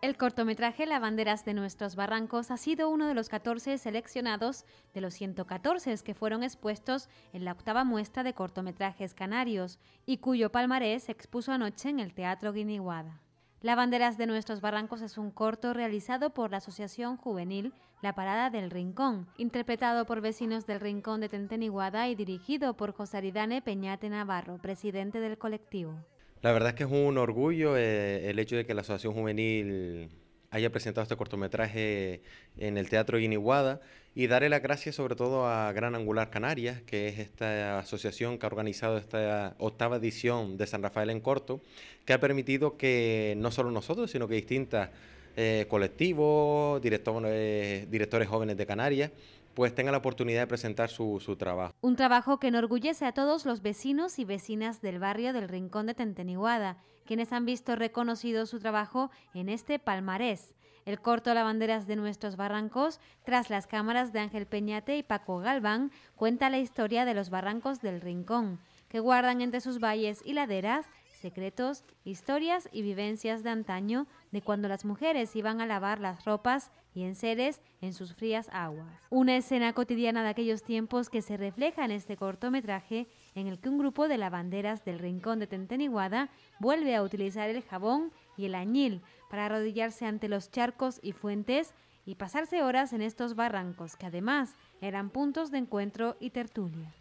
El cortometraje banderas de nuestros barrancos ha sido uno de los 14 seleccionados de los 114 que fueron expuestos en la octava muestra de cortometrajes canarios y cuyo palmarés se expuso anoche en el Teatro Guiniguada. banderas de nuestros barrancos es un corto realizado por la Asociación Juvenil La Parada del Rincón, interpretado por vecinos del Rincón de Tenteniguada y dirigido por José Aridane Peñate Navarro, presidente del colectivo. La verdad es que es un orgullo eh, el hecho de que la Asociación Juvenil haya presentado este cortometraje en el Teatro Guiniguada y darle las gracias sobre todo a Gran Angular Canarias, que es esta asociación que ha organizado esta octava edición de San Rafael en Corto, que ha permitido que no solo nosotros, sino que distintas eh, colectivos, directores, eh, directores jóvenes de Canarias pues tengan la oportunidad de presentar su, su, trabajo. Un trabajo que enorgullece a todos los vecinos y vecinas del barrio del Rincón de Tenteniguada, quienes han visto reconocido su trabajo en este palmarés. El corto Lavanderas de nuestros barrancos, tras las cámaras de Ángel Peñate y Paco Galván, cuenta la historia de los barrancos del Rincón, que guardan entre sus valles y laderas secretos, historias y vivencias de antaño de cuando las mujeres iban a lavar las ropas y enseres en sus frías aguas. Una escena cotidiana de aquellos tiempos que se refleja en este cortometraje en el que un grupo de lavanderas del rincón de Tenteniguada vuelve a utilizar el jabón y el añil para arrodillarse ante los charcos y fuentes y pasarse horas en estos barrancos que además eran puntos de encuentro y tertulia.